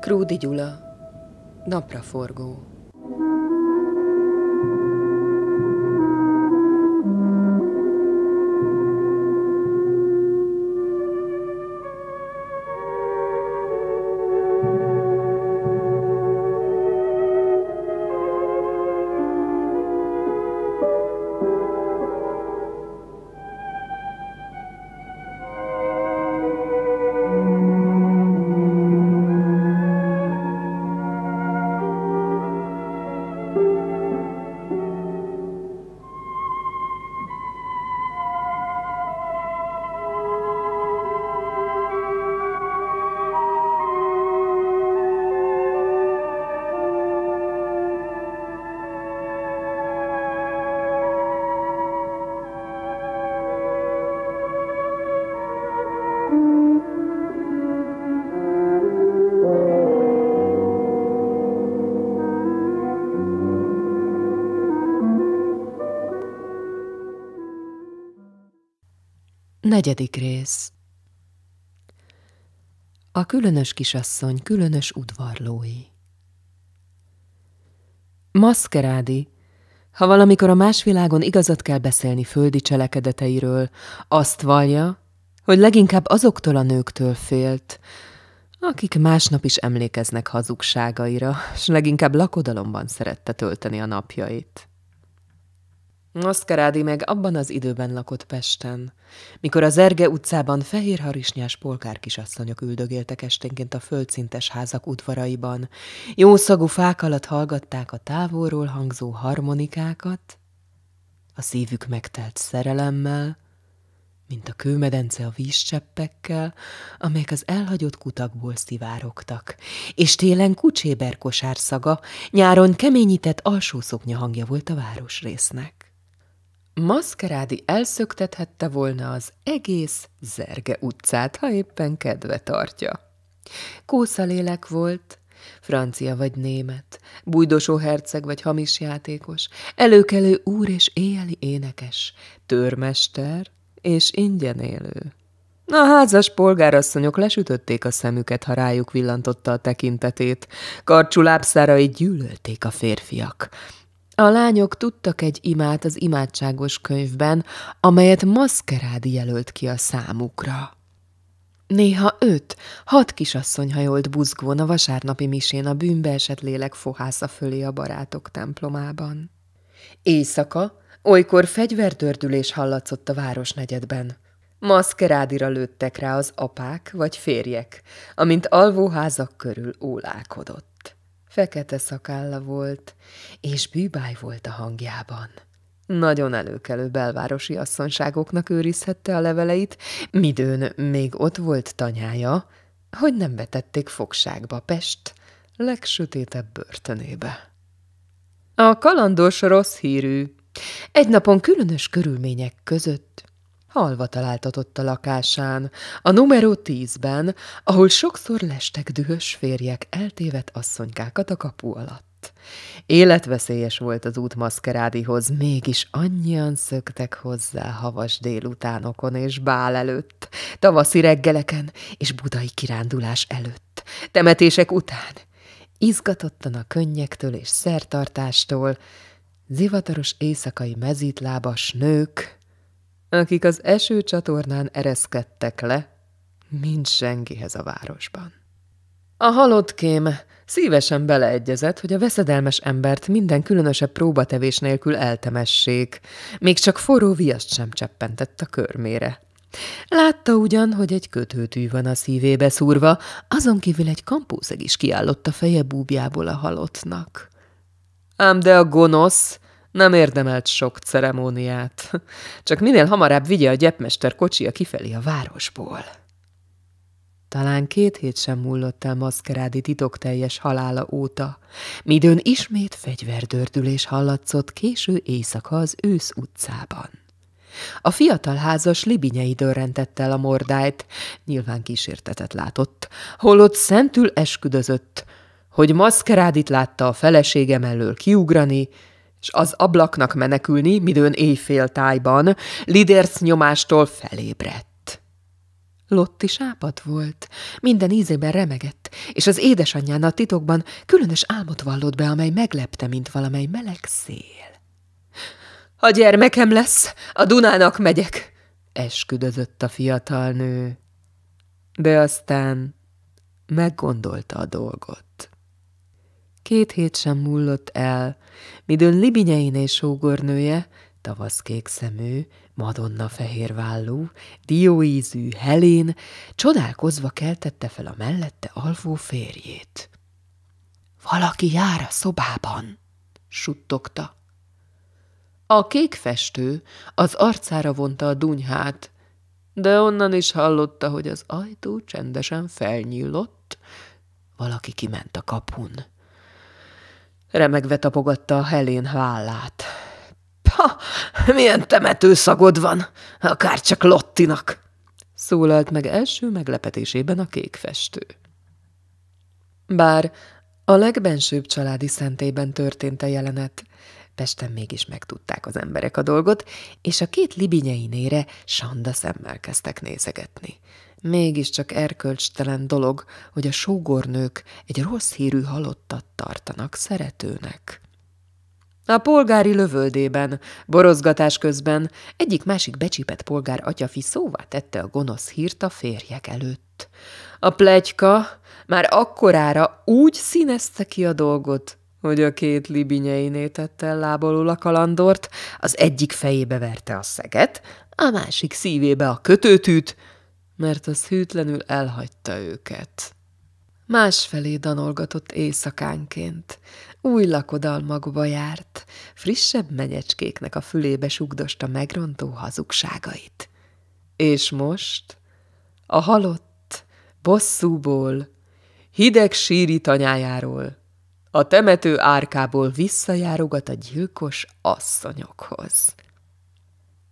Krúdi Gyula, napraforgó. Negyedik rész A különös kisasszony különös udvarlói Maszkerádi, ha valamikor a másvilágon igazat kell beszélni földi cselekedeteiről, azt vallja, hogy leginkább azoktól a nőktől félt, akik másnap is emlékeznek hazugságaira, s leginkább lakodalomban szerette tölteni a napjait. Maszkarádi meg abban az időben lakott Pesten, mikor az Erge utcában fehér harisnyás polgár kisasszonyok üldögéltek esténként a földszintes házak udvaraiban, jószagú fák alatt hallgatták a távolról hangzó harmonikákat, a szívük megtelt szerelemmel, mint a kőmedence a vízcseppekkel, amelyek az elhagyott kutakból szivárogtak, és télen kucséber szaga, nyáron keményített alsó szoknya hangja volt a városrésznek. Maszkerádi elszöktethette volna az egész Zerge utcát, ha éppen kedve tartja. Kószalélek volt, francia vagy német, bújdosó herceg vagy hamis játékos, előkelő úr és éjeli énekes, törmester és ingyen élő. A házas polgárasszonyok lesütötték a szemüket, ha rájuk villantotta a tekintetét. Karcsú lábszárai gyűlölték a férfiak. A lányok tudtak egy imát az imádságos könyvben, amelyet Maszkerádi jelölt ki a számukra. Néha öt, hat kisasszony hajolt buzgón a vasárnapi misén a bűnbe esett lélek fohásza fölé a barátok templomában. Éjszaka, olykor fegyverdördülés hallatszott a városnegyedben. Maszkerádira lőttek rá az apák vagy férjek, amint alvóházak körül ólálkodott fekete szakálla volt, és bűbáj volt a hangjában. Nagyon előkelő belvárosi asszonságoknak őrizhette a leveleit, midőn még ott volt tanyája, hogy nem vetették fogságba Pest, legsötétebb börtönébe. A kalandos rossz hírű. Egy napon különös körülmények között halva találtatott a lakásán, a numero tízben, ahol sokszor lestek dühös férjek eltévet asszonykákat a kapu alatt. Életveszélyes volt az út maszkerádihoz, mégis annyian szöktek hozzá havas délutánokon és bál előtt, tavaszi reggeleken és budai kirándulás előtt, temetések után. Izgatottan a könnyektől és szertartástól, zivataros éjszakai mezítlábas nők, akik az esőcsatornán ereszkedtek le, mint senkihez a városban. A halott kém szívesen beleegyezett, hogy a veszedelmes embert minden különösebb próbatevés nélkül eltemessék, még csak forró viaszt sem cseppentett a körmére. Látta ugyan, hogy egy kötőtű van a szívébe szúrva, azon kívül egy kampószeg is kiállott a feje búbjából a halottnak. Ám de a gonosz, nem érdemelt sok ceremóniát. Csak minél hamarabb vigye a gyepmester kocsia kifelé a városból. Talán két hét sem múlott el maszkerádi titokteljes halála óta, midőn ismét fegyverdördülés hallatszott késő éjszaka az ősz utcában. A fiatal házas libinyei dörrentett el a mordájt, nyilván kísértetet látott, holott szentül esküdözött, hogy maszkerádit látta a felesége mellől kiugrani, és az ablaknak menekülni, midőn éjfél tájban, lidérc nyomástól felébredt. Lotti sápat volt, minden ízében remegett, és az édesanyján a titokban különös álmot vallott be, amely meglepte, mint valamely meleg szél. A gyermekem lesz, a Dunának megyek, esküdözött a fiatal nő. De aztán meggondolta a dolgot. Két hét sem múlott el, midőn Libinyeiné sógornője, tavaszkék szemű, madonna fehér vállú, dióízű Helén csodálkozva keltette fel a mellette alvó férjét. Valaki jár a szobában, suttogta. A kék festő az arcára vonta a dunyhát, de onnan is hallotta, hogy az ajtó csendesen felnyílott, valaki kiment a kapun. Remegve tapogatta Helén vállát. Ha, milyen temetőszagod van, akár csak Lottinak! szólalt meg első meglepetésében a kékfestő. Bár a legbensőbb családi szentében történt a jelenet, Pesten mégis megtudták az emberek a dolgot, és a két libinyeinére sanda szemmel kezdtek nézegetni. Mégiscsak erkölcstelen dolog, hogy a sógornők egy rossz hírű halottat tartanak szeretőnek. A polgári lövöldében, borozgatás közben egyik-másik becsípett polgár atyafi szóvá tette a gonosz hírt a férjek előtt. A plegyka már akkorára úgy színezte ki a dolgot, hogy a két libinyeiné tette el lábolul a kalandort, az egyik fejébe verte a szeget, a másik szívébe a kötőtűt, mert az hűtlenül elhagyta őket. Másfelé danolgatott éjszakánként. Új lakodalmagba járt, frissebb menyecskéknek a fülébe sugdosta megrontó hazugságait. És most a halott, bosszúból, hideg síri tanyájáról, a temető árkából visszajárogat a gyilkos asszonyokhoz.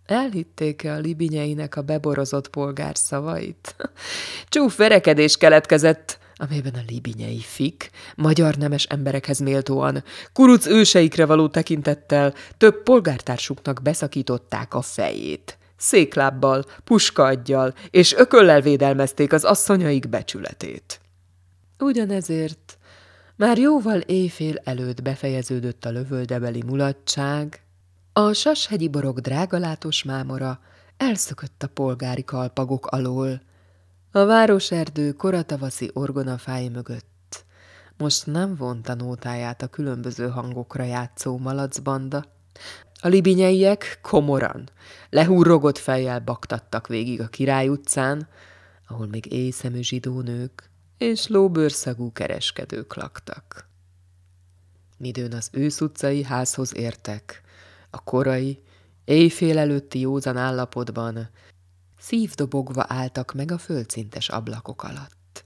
Elhitték-e a libinyeinek a beborozott polgár szavait? Csúf verekedés keletkezett, amelyben a libinyei fik, magyar nemes emberekhez méltóan, kuruc őseikre való tekintettel több polgártársuknak beszakították a fejét. Széklábbal, puskaadjal és ököllel védelmezték az asszonyaik becsületét. Ugyanezért már jóval éjfél előtt befejeződött a lövöldebeli mulatság, a sashegyi borog drágalátos mámora elszökött a polgári kalpagok alól. A városerdő koratavaszi orgonafáj mögött. Most nem vonta nótáját a különböző hangokra játszó malacbanda. A libinyeiek komoran, lehúrrogott fejjel baktattak végig a Király utcán, ahol még éjszemű zsidónők és lóbőrszagú kereskedők laktak. Midőn az ősz utcai házhoz értek, a korai, éjfél előtti józan állapotban szívdobogva álltak meg a földszintes ablakok alatt.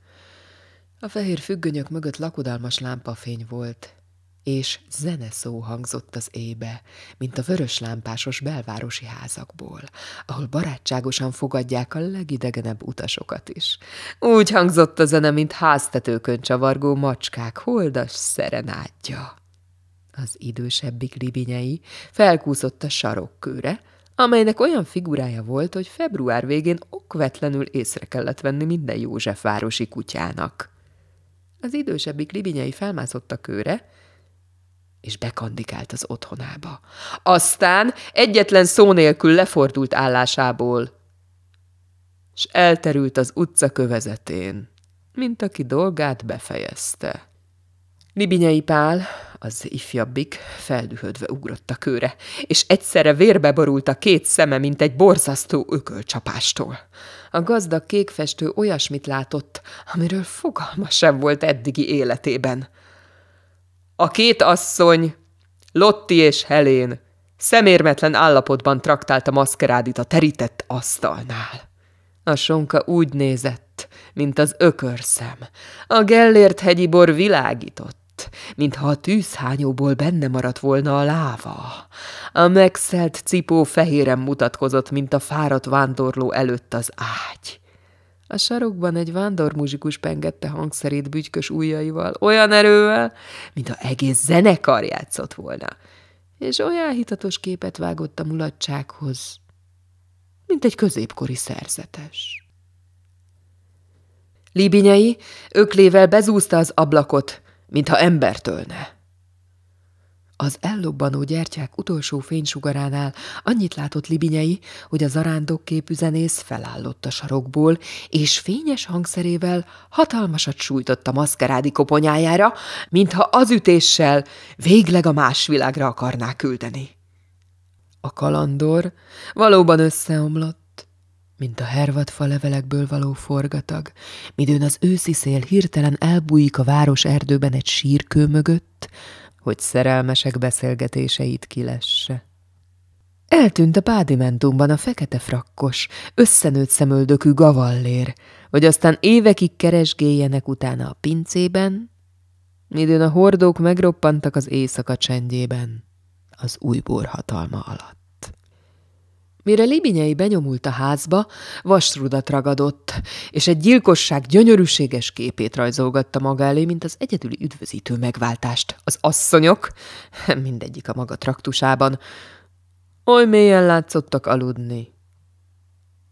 A fehér függönyök mögött lakodalmas lámpafény volt, és zeneszó hangzott az ébe, mint a vörös lámpásos belvárosi házakból, ahol barátságosan fogadják a legidegenebb utasokat is. Úgy hangzott a zene, mint háztetőkön csavargó macskák holdas szerenádja az idősebbik libinyei, felkúszott a sarokkőre, amelynek olyan figurája volt, hogy február végén okvetlenül észre kellett venni minden városi kutyának. Az idősebbik libinyei felmászott a kőre, és bekandikált az otthonába. Aztán egyetlen szó nélkül lefordult állásából, és elterült az utca kövezetén, mint aki dolgát befejezte. Libinyei Pál, az ifjabbik, feldühödve ugrott a kőre, és egyszerre vérbe borult a két szeme, mint egy borzasztó ökölcsapástól. A gazdag kékfestő olyasmit látott, amiről fogalma sem volt eddigi életében. A két asszony, Lotti és Helén, szemérmetlen állapotban traktált a maszkerádit a terített asztalnál. A sonka úgy nézett, mint az ökörszem. A Gellért hegyi bor világított lett, mintha a tűzhányóból benne maradt volna a láva. A megszelt cipó fehéren mutatkozott, mint a fáradt vándorló előtt az ágy. A sarokban egy vándormuzsikus pengette hangszerét bütykös ujjaival, olyan erővel, mint a egész zenekar játszott volna, és olyan hitatos képet vágott a mulatsághoz, mint egy középkori szerzetes. Libinyei öklével bezúzta az ablakot, mintha ember ölne. Az ellobbanó gyertyák utolsó fénysugaránál annyit látott libinyei, hogy a zarándok képüzenész felállott a sarokból, és fényes hangszerével hatalmasat sújtott a maszkerádi koponyájára, mintha az ütéssel végleg a más világra akarná küldeni. A kalandor valóban összeomlott, mint a hervadfa levelekből való forgatag, midőn az őszi szél hirtelen elbújik a város erdőben egy sírkő mögött, hogy szerelmesek beszélgetéseit kilesse. Eltűnt a pádimentumban a fekete frakkos, összenőtt szemöldökű gavallér, hogy aztán évekig keresgéljenek utána a pincében, midőn a hordók megroppantak az éjszaka csendjében, az új hatalma alatt. Mire Libinyei benyomult a házba, vasrudat ragadott, és egy gyilkosság gyönyörűséges képét rajzolgatta maga elé, mint az egyedüli üdvözítő megváltást. Az asszonyok, mindegyik a maga traktusában, oly mélyen látszottak aludni.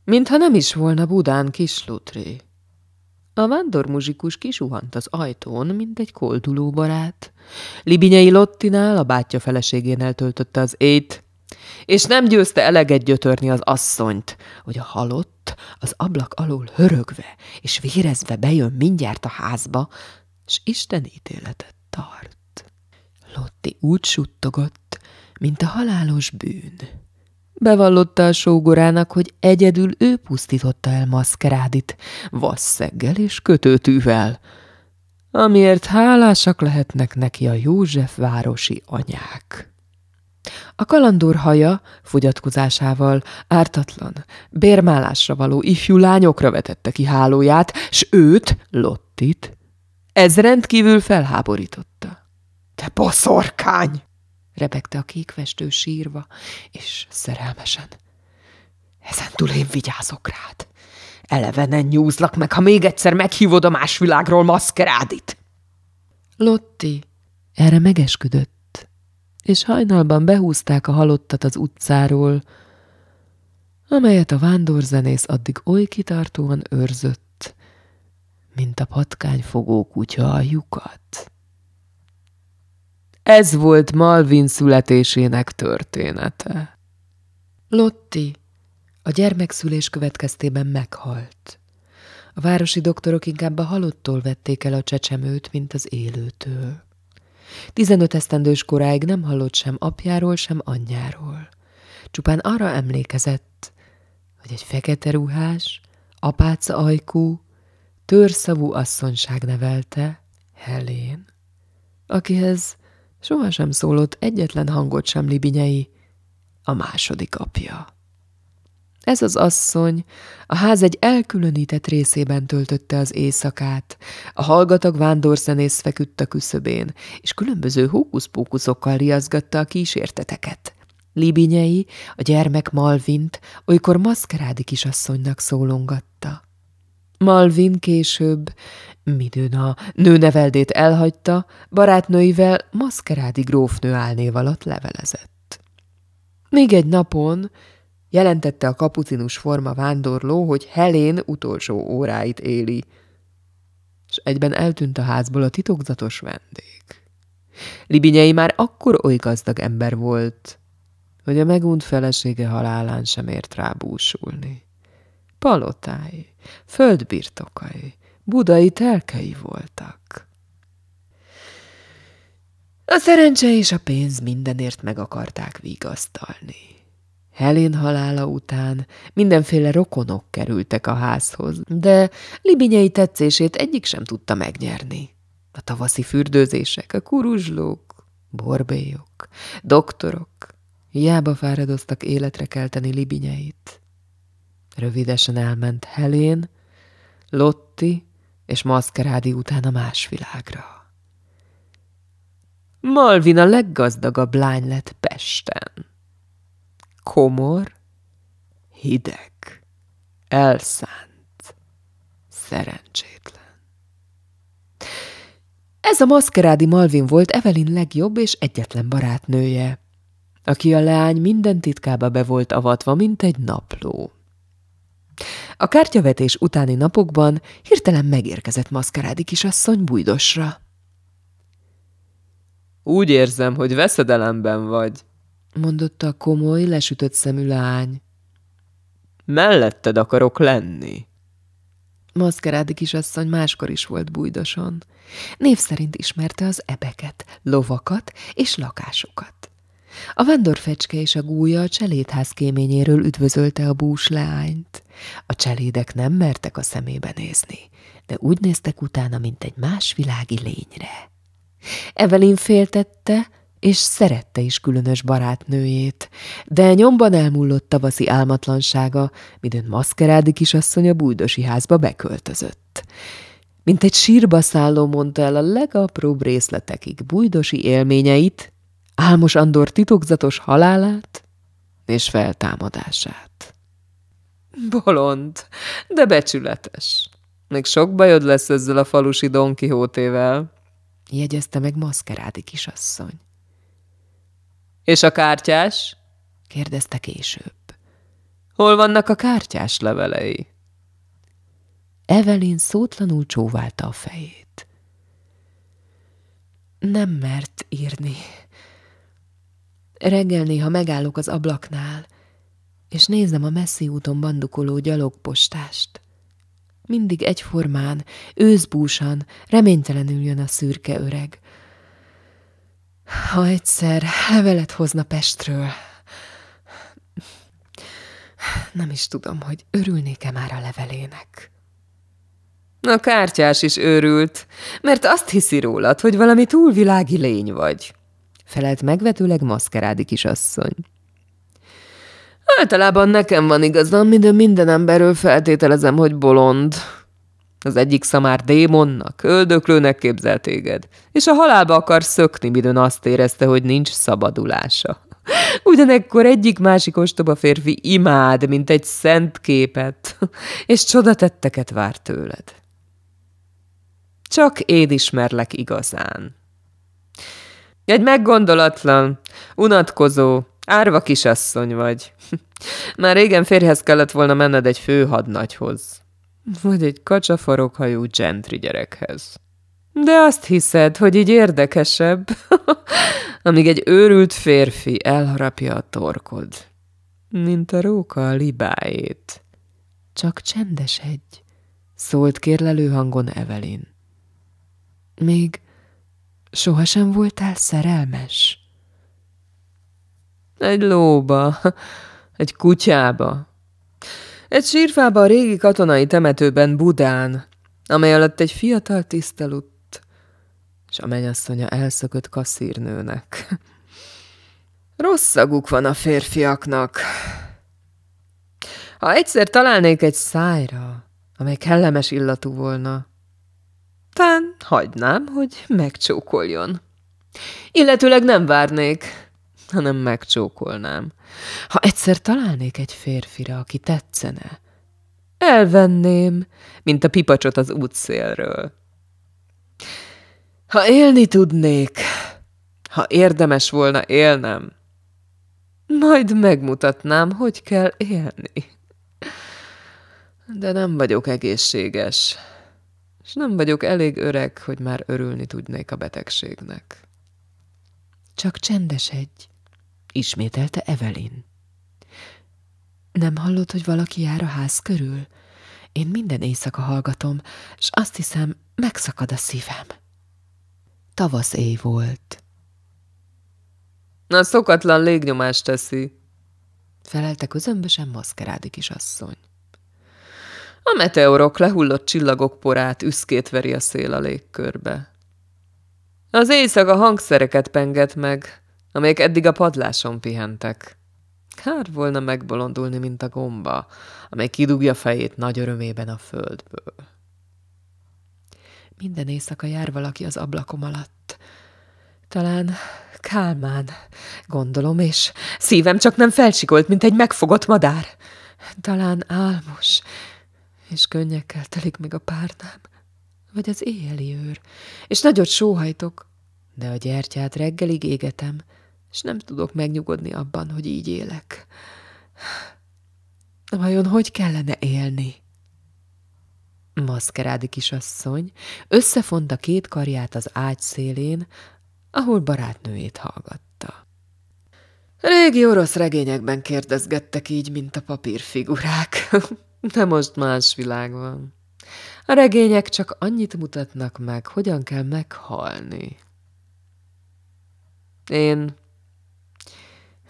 Mintha nem is volna Budán lutré. A vándormuzsikus kisuhant az ajtón, mint egy kolduló barát. Libinyei Lottinál a bátyja feleségénél eltöltötte az éjt, és nem győzte eleget gyötörni az asszonyt, hogy a halott az ablak alól hörögve és vérezve bejön mindjárt a házba, s Isten ítéletet tart. Lotti úgy suttogott, mint a halálos bűn. Bevallotta a sógorának, hogy egyedül ő pusztította el maszkerádit, vasszeggel és kötőtűvel, amiért hálásak lehetnek neki a József városi anyák. A kalandúr haja fogyatkozásával ártatlan, bérmálásra való ifjú lányokra vetette ki hálóját, s őt, Lottit, ez rendkívül felháborította. – Te boszorkány! – repegte a kékvestő sírva, és szerelmesen. – túl én vigyázok rád. Elevenen nyúzlak meg, ha még egyszer meghívod a más világról maszkerádit. Lotti erre megesküdött és hajnalban behúzták a halottat az utcáról, amelyet a vándorzenész addig oly kitartóan őrzött, mint a patkányfogó kutya a lyukat. Ez volt Malvin születésének története. Lotti a gyermekszülés következtében meghalt. A városi doktorok inkább a halottól vették el a csecsemőt, mint az élőtől. Tizenöt esztendős koráig nem hallott sem apjáról, sem anyjáról. Csupán arra emlékezett, hogy egy fekete ruhás, apáca ajkú, törszavú asszonyság nevelte, Helén, akihez sohasem szólott egyetlen hangot sem libinyei, a második apja. Ez az asszony a ház egy elkülönített részében töltötte az éjszakát. A hallgatag vándorzenész feküdt a küszöbén, és különböző hókuszpókuszokkal riaszgatta a kísérteteket. Libinyei, a gyermek Malvint, olykor maszkerádi kisasszonynak szólongatta. Malvin később, midőn a nőneveldét elhagyta, barátnőivel maszkerádi grófnő álnév alatt levelezett. Még egy napon Jelentette a kapucinus forma vándorló, hogy Helén utolsó óráit éli. És egyben eltűnt a házból a titokzatos vendég. Libinyei már akkor oly gazdag ember volt, hogy a megunt felesége halálán sem ért búsulni. Palotái, földbirtokai, budai telkei voltak. A szerencse és a pénz mindenért meg akarták vigasztalni. Helén halála után mindenféle rokonok kerültek a házhoz, de Libinyei tetszését egyik sem tudta megnyerni. A tavaszi fürdőzések, a kuruzslók, borbélyok, doktorok hiába fáradoztak életre kelteni Libinyeit. Rövidesen elment Helén, Lotti és Maszkerádi után a más világra. Malvin a leggazdagabb lány lett Pesten Komor, hideg, elszánt, szerencsétlen. Ez a maszkerádi Malvin volt Evelyn legjobb és egyetlen barátnője, aki a leány minden titkába be volt avatva, mint egy napló. A kártyavetés utáni napokban hirtelen megérkezett maszkerádi kisasszony bújdosra. Úgy érzem, hogy veszedelemben vagy, mondotta a komoly, lesütött szemű lány. Melletted akarok lenni. Maszkerádi kisasszony máskor is volt bújdoson. Név szerint ismerte az ebeket, lovakat és lakásokat. A vendorfecske és a gúja a cselédház kéményéről üdvözölte a bús leányt. A cselédek nem mertek a szemébe nézni, de úgy néztek utána, mint egy más világi lényre. Evelyn féltette, és szerette is különös barátnőjét, de nyomban elmúlott tavaszi álmatlansága, midőn maszkerádi kisasszony a bújdosi házba beköltözött. Mint egy sírba szálló mondta el a legapróbb részletekig bújdosi élményeit, Álmos Andor titokzatos halálát és feltámadását. Bolond, de becsületes. Még sok bajod lesz ezzel a falusi Don Quixote-vel, jegyezte meg maszkerádi kisasszony. És a kártyás? kérdezte később. Hol vannak a kártyás levelei? Evelyn szótlanul csóválta a fejét. Nem mert írni. Reggel néha megállok az ablaknál, és nézem a messzi úton bandukoló gyalogpostást. Mindig egyformán, őzbúsan, reménytelenül jön a szürke öreg. Ha egyszer levelet hozna Pestről. Nem is tudom, hogy örülnék-e már a levelének. A kártyás is örült, mert azt hiszi rólad, hogy valami túlvilági lény vagy, felelt megvetőleg maszkerádi kisasszony. Általában nekem van igazam, de minden emberről feltételezem, hogy bolond, az egyik szamár démonnak, öldöklőnek képzelt téged, és a halálba akar szökni, midőn azt érezte, hogy nincs szabadulása. Ugyanekkor egyik-másik ostoba férfi imád, mint egy szent képet, és csodatetteket vár tőled. Csak én ismerlek igazán. Egy meggondolatlan, unatkozó, árva kisasszony vagy. Már régen férhez kellett volna menned egy főhadnagyhoz vagy egy kacsafarokhajú gentri gyerekhez. De azt hiszed, hogy így érdekesebb, amíg egy őrült férfi elharapja a torkod, mint a róka a libáét. Csak csendesedj, szólt kérlelő hangon Evelin. Még sohasem voltál szerelmes? Egy lóba, egy kutyába, egy sírfába a régi katonai temetőben Budán, amely alatt egy fiatal tiszt aludt, és a mennyasszonya elszökött kaszírnőnek. Rossz szaguk van a férfiaknak. Ha egyszer találnék egy szájra, amely kellemes illatú volna, tán hagynám, hogy megcsókoljon. Illetőleg nem várnék, hanem megcsókolnám. Ha egyszer találnék egy férfira, aki tetszene, elvenném, mint a pipacsot az útszélről. Ha élni tudnék, ha érdemes volna élnem, majd megmutatnám, hogy kell élni. De nem vagyok egészséges, és nem vagyok elég öreg, hogy már örülni tudnék a betegségnek. Csak csendesedj, ismételte Evelyn. Nem hallod, hogy valaki jár a ház körül? Én minden éjszaka hallgatom, s azt hiszem, megszakad a szívem. Tavasz éj volt. Na, szokatlan légnyomást teszi, felelte közömbösen maszkerádi kisasszony. A meteorok lehullott csillagok porát üszkét veri a szél a légkörbe. Az éjszaka hangszereket penget meg, amelyek eddig a padláson pihentek. Kár volna megbolondulni, mint a gomba, amely kidugja fejét nagy örömében a földből. Minden éjszaka jár valaki az ablakom alatt. Talán Kálmán, gondolom, és szívem csak nem felsikolt, mint egy megfogott madár. Talán álmos, és könnyekkel telik meg a párnám, vagy az éjjeli őr, és nagyot sóhajtok, de a gyertyát reggelig égetem, és nem tudok megnyugodni abban, hogy így élek. Vajon hogy kellene élni? Maszkerádi kisasszony összefonta két karját az ágy szélén, ahol barátnőjét hallgatta. Régi orosz regényekben kérdezgettek így, mint a papírfigurák, de most más világ van. A regények csak annyit mutatnak meg, hogyan kell meghalni. Én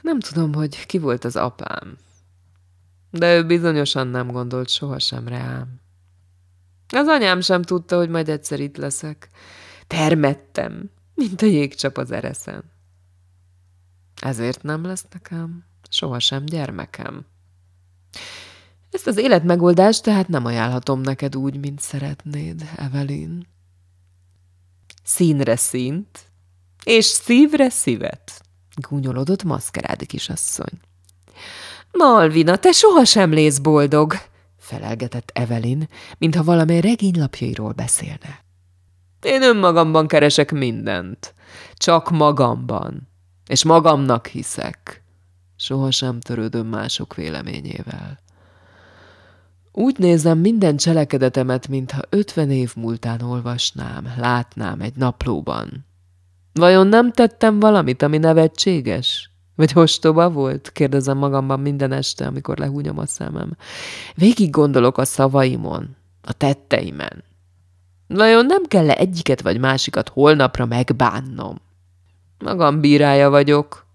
nem tudom, hogy ki volt az apám, de ő bizonyosan nem gondolt sohasem rám. Az anyám sem tudta, hogy majd egyszer itt leszek. Termettem, mint a jégcsap az ereszen. Ezért nem lesz nekem sohasem gyermekem. Ezt az életmegoldást tehát nem ajánlhatom neked úgy, mint szeretnéd, Evelyn. Színre színt, és szívre szívet gúnyolodott maszkerádi kisasszony. Malvina, te sohasem lész boldog, felelgetett Evelyn, mintha valamely regénylapjairól beszélne. Én önmagamban keresek mindent. Csak magamban. És magamnak hiszek. Sohasem törődöm mások véleményével. Úgy nézem minden cselekedetemet, mintha ötven év múltán olvasnám, látnám egy naplóban. Vajon nem tettem valamit, ami nevetséges? Vagy hostoba volt? Kérdezem magamban minden este, amikor lehúnyom a szemem. Végig gondolok a szavaimon, a tetteimen. Vajon nem kell -e egyiket vagy másikat holnapra megbánnom? Magam bírája vagyok.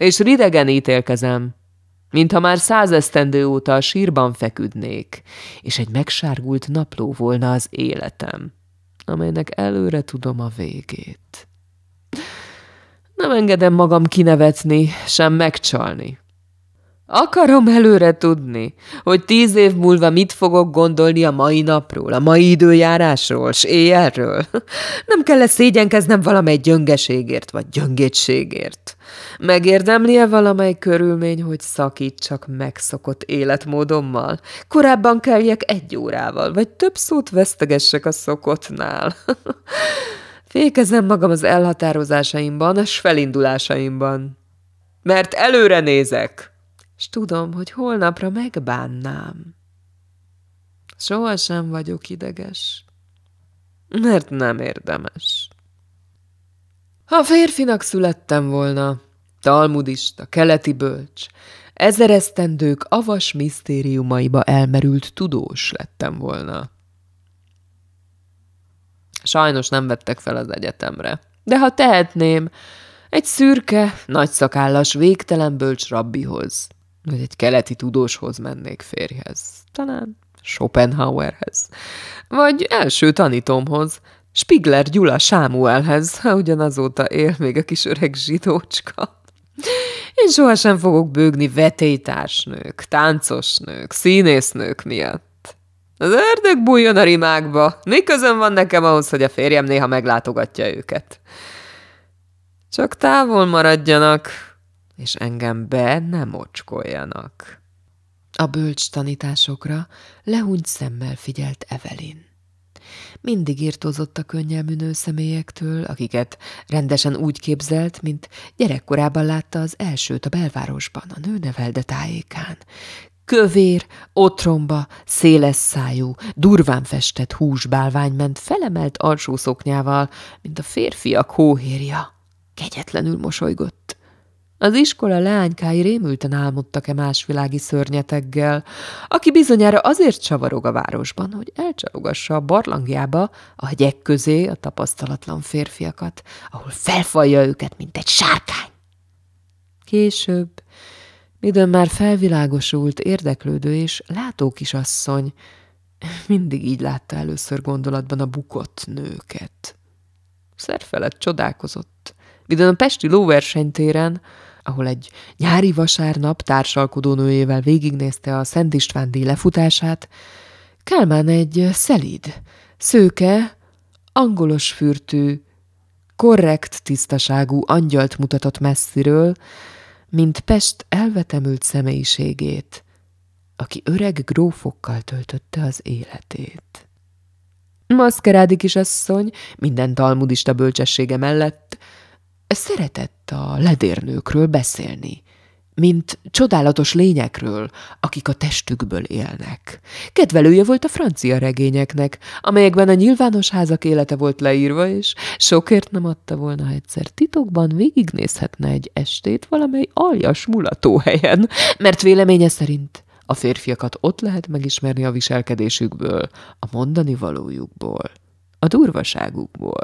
És ridegen ítélkezem, mintha már százesztendő óta a sírban feküdnék, és egy megsárgult napló volna az életem, amelynek előre tudom a végét. Nem engedem magam kinevetni, sem megcsalni. Akarom előre tudni, hogy tíz év múlva mit fogok gondolni a mai napról, a mai időjárásról, s éjjelről. Nem kell -e szégyenkeznem valamely gyöngeségért vagy gyöngétségért. Megérdemli-e valamely körülmény, hogy szakítsak megszokott életmódommal? Korábban keljek egy órával, vagy több szót vesztegessek a szokottnál. Fékezem magam az elhatározásaimban, és felindulásaimban. Mert előre nézek, és tudom, hogy holnapra megbánnám. Sohasem vagyok ideges, mert nem érdemes. Ha férfinak születtem volna, talmudista, keleti bölcs, ezeresztendők avas misztériumaiba elmerült tudós lettem volna. Sajnos nem vettek fel az egyetemre. De ha tehetném, egy szürke, nagyszakállas, végtelen bölcs rabbihoz, vagy egy keleti tudóshoz mennék férjhez, talán Schopenhauerhez, vagy első tanítomhoz, Spigler Gyula Sámuelhez, ha ugyanazóta él még a kis öreg zsidócska. Én sohasem fogok bőgni vetélytársnők, táncosnők, színésznők miatt. Az ördög bújjon a rimákba. Mi közön van nekem ahhoz, hogy a férjem néha meglátogatja őket? Csak távol maradjanak, és engem be nem mocskoljanak. A bölcs tanításokra lehúnyt szemmel figyelt Evelin. Mindig írtózott a könnyelmű személyektől, akiket rendesen úgy képzelt, mint gyerekkorában látta az elsőt a belvárosban, a nőnevelde tájékán. Kövér, otromba, széles szájú, durván festett húsbálvány ment felemelt alsó szoknyával, mint a férfiak hóhérja. Kegyetlenül mosolygott. Az iskola lánykái rémülten álmodtak-e másvilági szörnyeteggel, aki bizonyára azért csavarog a városban, hogy elcsalogassa a barlangjába, a hegyek közé a tapasztalatlan férfiakat, ahol felfalja őket, mint egy sárkány. Később Időn már felvilágosult, érdeklődő és látó kisasszony. Mindig így látta először gondolatban a bukott nőket. Szerfelett csodálkozott. Midőn a Pesti lóversenytéren, ahol egy nyári vasárnap társalkodó nőjével végignézte a Szent István díj lefutását, Kálmán egy szelíd, szőke, angolos fürtű, korrekt tisztaságú angyalt mutatott messziről, mint Pest elvetemült személyiségét, aki öreg grófokkal töltötte az életét. Maszkerádi kisasszony minden talmudista bölcsessége mellett szeretett a ledérnőkről beszélni, mint csodálatos lényekről, akik a testükből élnek. Kedvelője volt a francia regényeknek, amelyekben a nyilvános házak élete volt leírva, és sokért nem adta volna, ha egyszer titokban végignézhetne egy estét valamely aljas mulató helyen, mert véleménye szerint a férfiakat ott lehet megismerni a viselkedésükből, a mondani valójukból, a durvaságukból.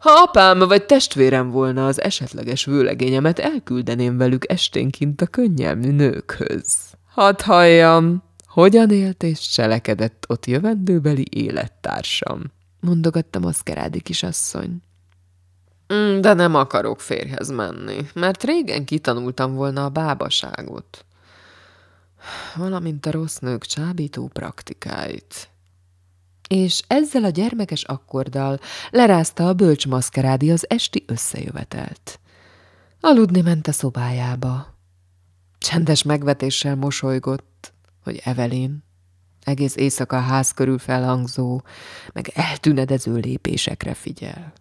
Ha apám vagy testvérem volna az esetleges vőlegényemet, elküldeném velük esténként a könnyelmű nőkhöz. Hadd halljam, hogyan élt és cselekedett ott jövendőbeli élettársam, mondogatta maszkerádi kisasszony. Mm, de nem akarok férhez menni, mert régen kitanultam volna a bábaságot, valamint a rossz nők csábító praktikáit és ezzel a gyermekes akkorddal lerázta a bölcs maszkerádi az esti összejövetelt. Aludni ment a szobájába. Csendes megvetéssel mosolygott, hogy Evelin egész éjszaka a ház körül felhangzó, meg eltünedező lépésekre figyel.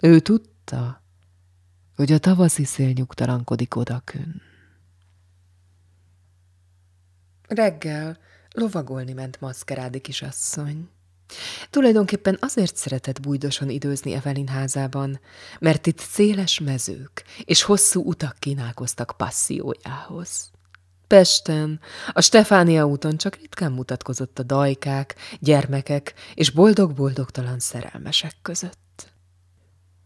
Ő tudta, hogy a tavaszi szél nyugtalankodik odakön. Reggel Lovagolni ment maszkerádi kisasszony. Tulajdonképpen azért szeretett bújdoson időzni Evelin házában, mert itt széles mezők és hosszú utak kínálkoztak passziójához. Pesten, a Stefánia úton csak ritkán mutatkozott a dajkák, gyermekek és boldog-boldogtalan szerelmesek között.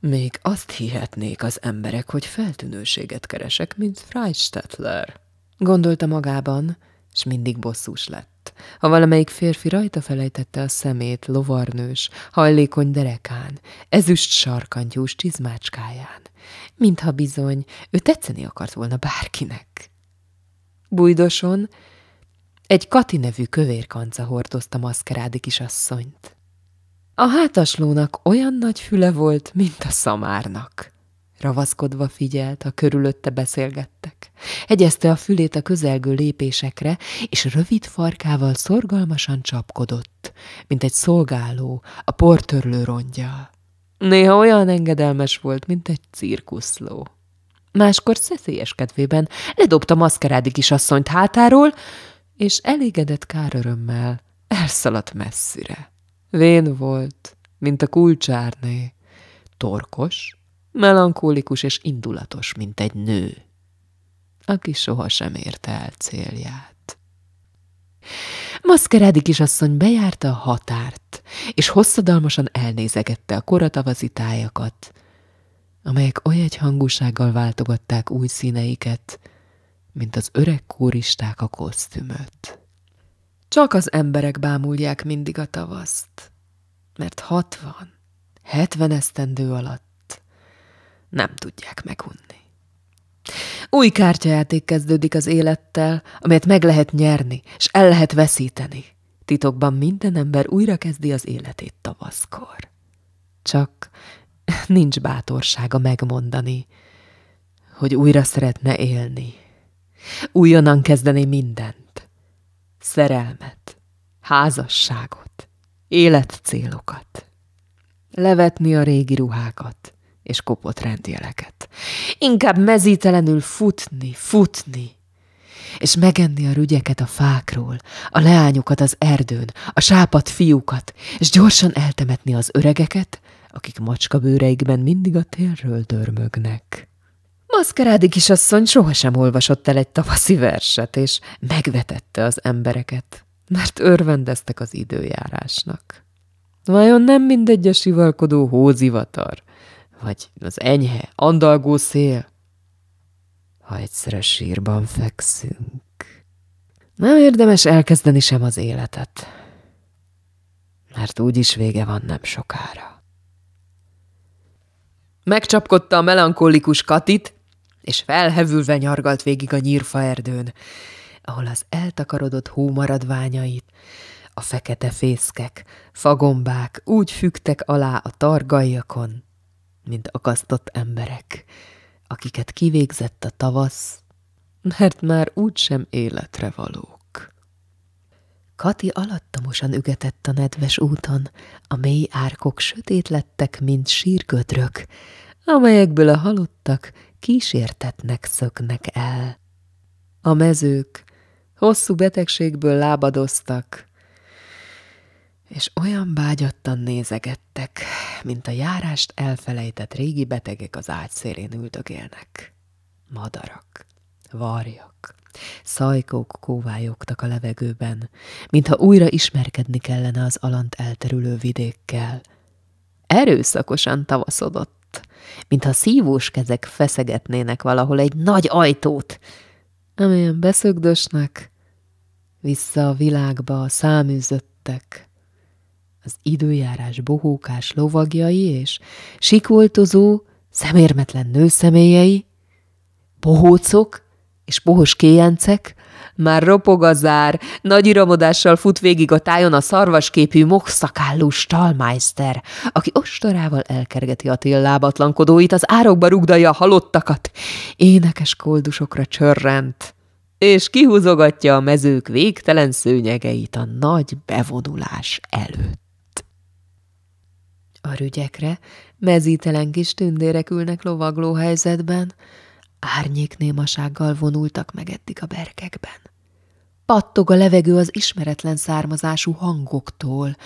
Még azt hihetnék az emberek, hogy feltűnőséget keresek, mint Freistetler, gondolta magában, és mindig bosszús lett. Ha valamelyik férfi rajta felejtette a szemét lovarnős, hajlékony derekán, ezüst sarkantyús csizmácskáján, mintha bizony ő tetszeni akart volna bárkinek. Bújdoson egy Kati nevű kövérkanca hordozta maszkerádi kisasszonyt. A hátaslónak olyan nagy füle volt, mint a szamárnak. Ravaszkodva figyelt, ha körülötte beszélgettek. Egyezte a fülét a közelgő lépésekre, és rövid farkával szorgalmasan csapkodott, mint egy szolgáló a portörlő rondja. Néha olyan engedelmes volt, mint egy cirkuszló. Máskor szeszélyes kedvében ledobta maszkerádi kisasszonyt hátáról, és elégedett örömmel elszaladt messzire. Vén volt, mint a kulcsárné, torkos, melankólikus és indulatos, mint egy nő, aki sohasem érte el célját. Maszkerádi kisasszony bejárta a határt, és hosszadalmasan elnézegette a koratavazi tájakat, amelyek oly hangúsággal váltogatták új színeiket, mint az öreg kóristák a kosztümöt. Csak az emberek bámulják mindig a tavaszt, mert hatvan, hetven esztendő alatt nem tudják megunni. Új kártyajáték kezdődik az élettel, amelyet meg lehet nyerni, és el lehet veszíteni. Titokban minden ember újra kezdi az életét tavaszkor. Csak nincs bátorsága megmondani, hogy újra szeretne élni. Újonnan kezdeni mindent. Szerelmet, házasságot, életcélokat. Levetni a régi ruhákat, és kopott rendjeleket. Inkább mezítelenül futni, futni, és megenni a rügyeket a fákról, a leányokat az erdőn, a sápat fiúkat, és gyorsan eltemetni az öregeket, akik macskabőreikben mindig a télről dörmögnek. Maszkerádi kisasszony sohasem olvasott el egy tavaszi verset, és megvetette az embereket, mert örvendeztek az időjárásnak. Vajon nem mindegy a sivalkodó hózivatar, vagy az enyhe, andalgó szél, ha egyszerre sírban fekszünk. Nem érdemes elkezdeni sem az életet, mert úgyis vége van nem sokára. Megcsapkodta a melankolikus Katit, és felhevülve nyargalt végig a nyírfa erdőn, ahol az eltakarodott hómaradványait, a fekete fészkek, fagombák úgy fügtek alá a targaiakon, mint akasztott emberek, akiket kivégzett a tavasz, mert már úgysem életre valók. Kati alattamosan ügetett a nedves úton, a mély árkok sötét lettek, mint sírgödrök, amelyekből a halottak kísértetnek szöknek el. A mezők hosszú betegségből lábadoztak, és olyan bágyattan nézegettek, mint a járást elfelejtett régi betegek az ágy szélén üldögélnek. Madarak, varjak, szajkók kóvályogtak a levegőben, mintha újra ismerkedni kellene az alant elterülő vidékkel. Erőszakosan tavaszodott, mintha szívós kezek feszegetnének valahol egy nagy ajtót, amelyen beszögdösnek, vissza a világba a száműzöttek, az időjárás bohókás lovagjai és sikoltozó, szemérmetlen nőszemélyei, bohócok és bohos kéjencek, már ropog a zár, nagy iramodással fut végig a tájon a szarvasképű mokszakállú stalmeister, aki ostorával elkergeti a tél lábatlankodóit, az árokba rugdalja a halottakat, énekes koldusokra csörrent, és kihúzogatja a mezők végtelen szőnyegeit a nagy bevonulás előtt. A rügyekre, mezítelen kis tündérek ülnek lovagló helyzetben, árnyék némasággal vonultak meg eddig a berkekben. Pattog a levegő az ismeretlen származású hangoktól,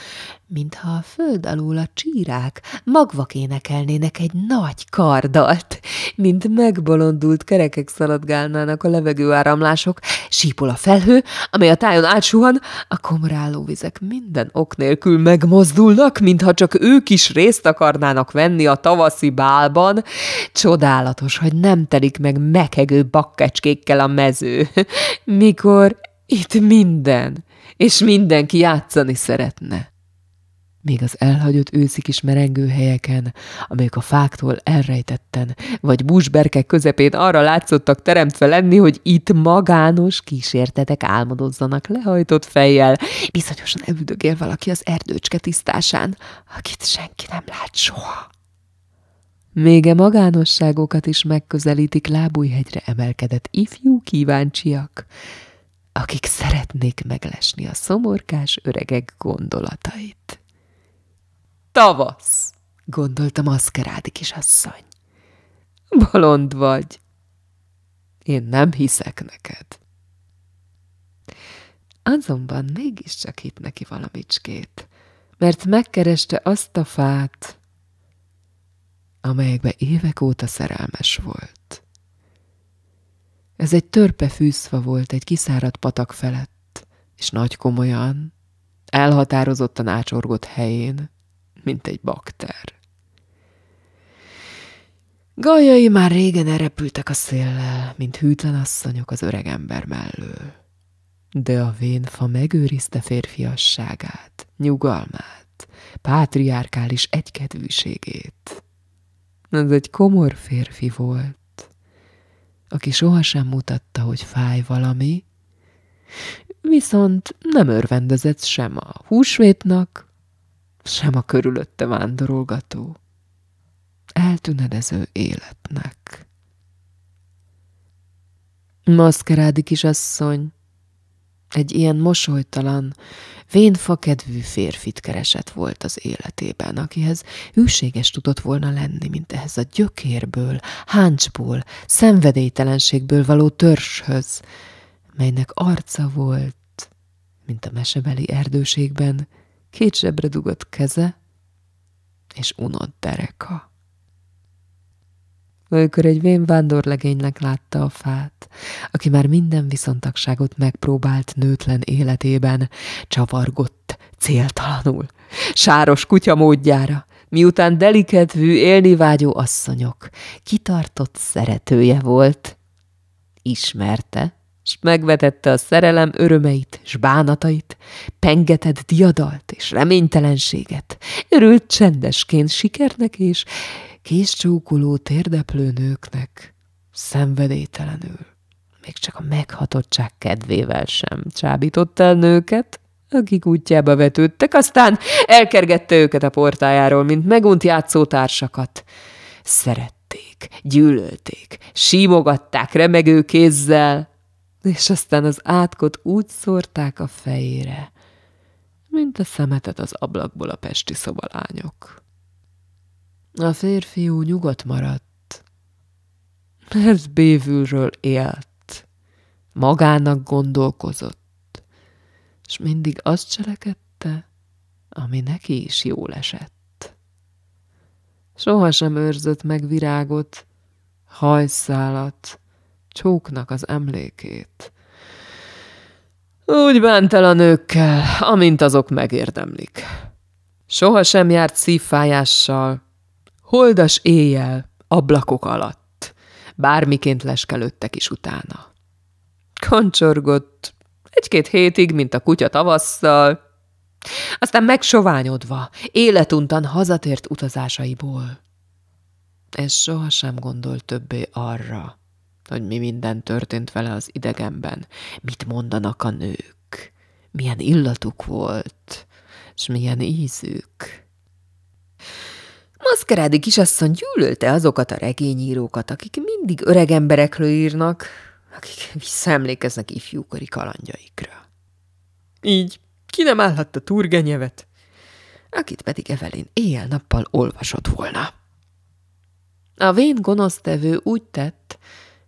mintha a föld alól a csírák magvak énekelnének egy nagy kardalt, mint megbolondult kerekek szaladgálnának a levegőáramlások, sípol a felhő, amely a tájon átsuhan, a komráló vizek minden ok nélkül megmozdulnak, mintha csak ők is részt akarnának venni a tavaszi bálban. Csodálatos, hogy nem telik meg mekegő bakkecskékkel a mező. Mikor itt minden, és mindenki játszani szeretne. Még az elhagyott őszik is merengő helyeken, amelyek a fáktól elrejtetten, vagy búsberkek közepén arra látszottak teremtve lenni, hogy itt magános kísértetek álmodozzanak lehajtott fejjel, bizonyosan elüdögél valaki az erdőcske tisztásán, akit senki nem lát soha. Még a e magánosságokat is megközelítik lábújhegyre emelkedett ifjú kíváncsiak, akik szeretnék meglesni a szomorkás öregek gondolatait. Tavasz, gondolta maszkerádi kisasszony. Balond vagy. Én nem hiszek neked. Azonban mégiscsak hitt neki valamicskét, mert megkereste azt a fát, amelyekbe évek óta szerelmes volt. Ez egy törpe fűszva volt egy kiszáradt patak felett, és nagy komolyan, elhatározottan ácsorgott helyén, mint egy bakter. Gajai már régen elrepültek a széllel, mint hűtlen asszonyok az öreg ember mellől. De a vénfa megőrizte férfiasságát, nyugalmát, pátriárkális egykedvűségét. Ez egy komor férfi volt, aki sohasem mutatta, hogy fáj valami, viszont nem örvendezett sem a húsvétnak, sem a körülötte vándorolgató, eltünedező életnek. Maszkerádi kisasszony, egy ilyen mosolytalan, Vén fakedvű férfit keresett volt az életében, akihez hűséges tudott volna lenni, mint ehhez a gyökérből, háncsból, szenvedélytelenségből való törshöz, melynek arca volt, mint a mesebeli erdőségben, két zsebre dugott keze és unott dereka amikor egy vén vándorlegénynek látta a fát, aki már minden viszontagságot megpróbált nőtlen életében, csavargott céltalanul, sáros kutya módjára, miután delikedvű, élni vágyó asszonyok, kitartott szeretője volt. Ismerte, s megvetette a szerelem örömeit s bánatait, pengetett diadalt és reménytelenséget, örült csendesként sikernek és késcsókoló térdeplő nőknek, szenvedételenül, még csak a meghatottság kedvével sem csábított el nőket, akik útjába vetődtek, aztán elkergette őket a portájáról, mint megunt játszótársakat. Szerették, gyűlölték, símogatták remegő kézzel, és aztán az átkot úgy szórták a fejére, mint a szemetet az ablakból a pesti szobalányok. A férfiú nyugodt maradt, mert bévülről élt, magának gondolkozott, és mindig azt cselekedte, ami neki is jól esett. Sohasem őrzött meg virágot, hajszálat, csóknak az emlékét. Úgy bánt el a nőkkel, amint azok megérdemlik. Soha sem járt szívfájással, holdas éjjel, ablakok alatt, bármiként leskelődtek is utána. Koncsorgott egy-két hétig, mint a kutya tavasszal, aztán megsoványodva, életuntan hazatért utazásaiból. És sohasem gondolt többé arra, hogy mi minden történt vele az idegenben, mit mondanak a nők, milyen illatuk volt, és milyen ízük. Maszkerádi kisasszony gyűlölte azokat a regényírókat, akik mindig öreg emberekről írnak, akik visszaemlékeznek ifjúkori kalandjaikra. Így ki nem állhatta turgenyevet, akit pedig evelin éjjel-nappal olvasott volna. A vén gonosztevő úgy tett,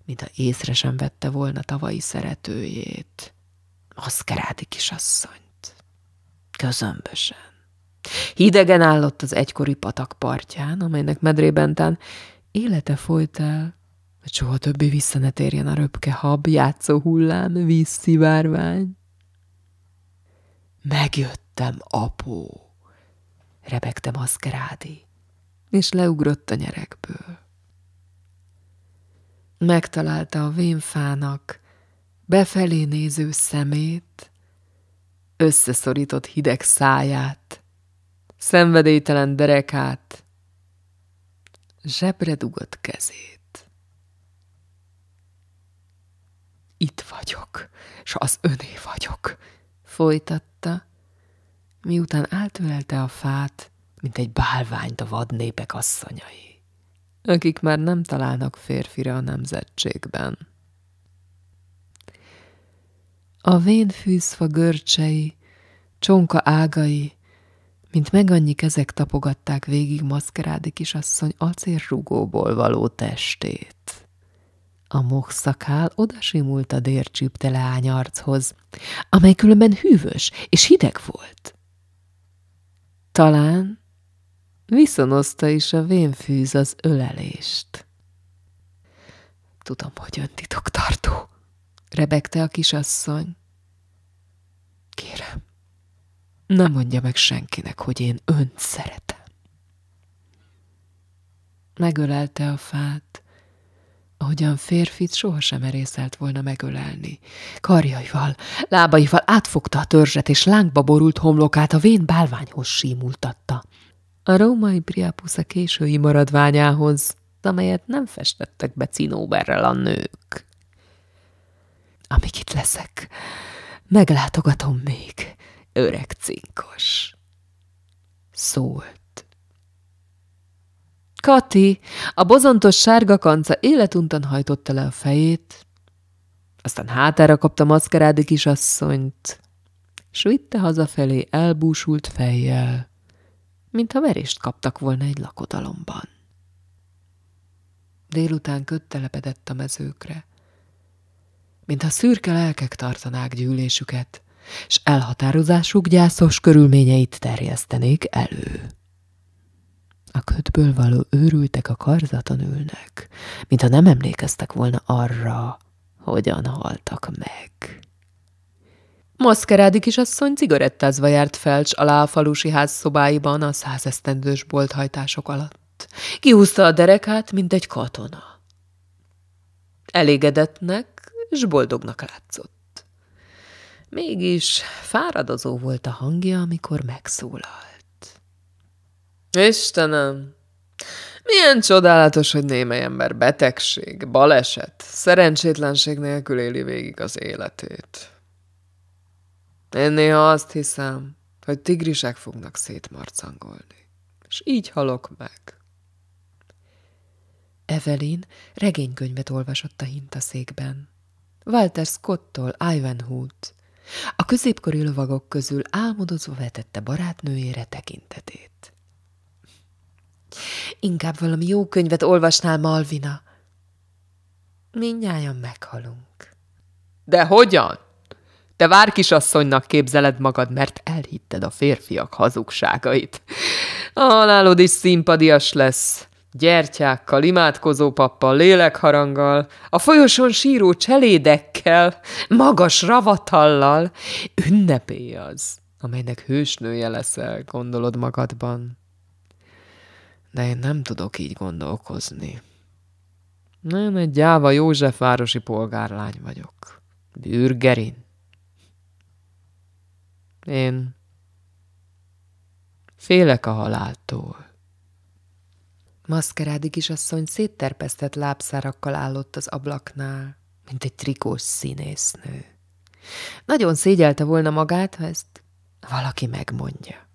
mintha észre sem vette volna tavalyi szeretőjét, maszkerádi kisasszonyt. Közömbösen. Hidegen állott az egykori patak partján, amelynek tán élete folyt el, hogy soha többé vissza ne térjen a röpke hab, játszó hullám, vízszivárvány. Megjöttem, apó! Rebegte maszkerádi, és leugrott a nyerekből megtalálta a vénfának befelé néző szemét, összeszorított hideg száját, szenvedélytelen derekát, zsebre dugott kezét. Itt vagyok, s az öné vagyok, folytatta, miután átölelte a fát, mint egy bálványt a vadnépek asszonyai akik már nem találnak férfira a nemzetségben. A vén fűzfa görcsei, csonka ágai, mint megannyi kezek tapogatták végig maszkerádi kisasszony acérrugóból való testét. A oda odasimult a dércsüpte leányarchoz, amely különben hűvös és hideg volt. Talán viszonozta is a vénfűz az ölelést. Tudom, hogy ön titoktartó, rebegte a kisasszony. Kérem, ne mondja meg senkinek, hogy én önt szeretem. Megölelte a fát, ahogyan férfit sohasem erészelt volna megölelni. Karjaival, lábaival átfogta a törzset, és lángba borult homlokát a vén bálványhoz símultatta a római Priapusza késői maradványához, amelyet nem festettek be cinóberrel a nők. Amíg itt leszek, meglátogatom még, öreg cinkos. Szólt. Kati, a bozontos sárga kanca életuntan hajtotta le a fejét, aztán hátára kapta maszkerádi kisasszonyt, s vitte hazafelé elbúsult fejjel mintha verést kaptak volna egy lakodalomban. Délután köttelepedett a mezőkre, mintha szürke lelkek tartanák gyűlésüket, s elhatározásuk gyászos körülményeit terjesztenék elő. A kötből való őrültek a karzaton ülnek, mintha nem emlékeztek volna arra, hogyan haltak meg. Maszkerádi kisasszony cigarettázva járt felcs alá a falusi ház szobáiban a százesztendős bolthajtások alatt. Kihúzta a derekát, mint egy katona. Elégedetnek és boldognak látszott. Mégis fáradozó volt a hangja, amikor megszólalt. Istenem, milyen csodálatos, hogy némely ember betegség, baleset, szerencsétlenség nélkül éli végig az életét. Én néha azt hiszem, hogy tigrisek fognak szétmarcangolni. És így halok meg. Evelyn regénykönyvet olvasott a hintaszékben. Walter scott Ivanhoe-t. A középkori lovagok közül álmodozva vetette barátnőjére tekintetét. Inkább valami jó könyvet olvasnál, Malvina. Mindnyájan meghalunk. De hogyan? Te vár kisasszonynak képzeled magad, mert elhitted a férfiak hazugságait. A halálod is színpadias lesz. Gyertyákkal, imádkozó pappal, lélekharanggal, a folyoson síró cselédekkel, magas ravatallal. Ünnepé az, amelynek hősnője leszel, gondolod magadban. De én nem tudok így gondolkozni. Nem, egy gyáva Józsefvárosi polgárlány vagyok. Bürgerint. Én félek a haláltól. Maszkerádi is szétterpesztett lábszárakkal állott az ablaknál, mint egy trikós színésznő. Nagyon szégyelte volna magát, ha ezt valaki megmondja.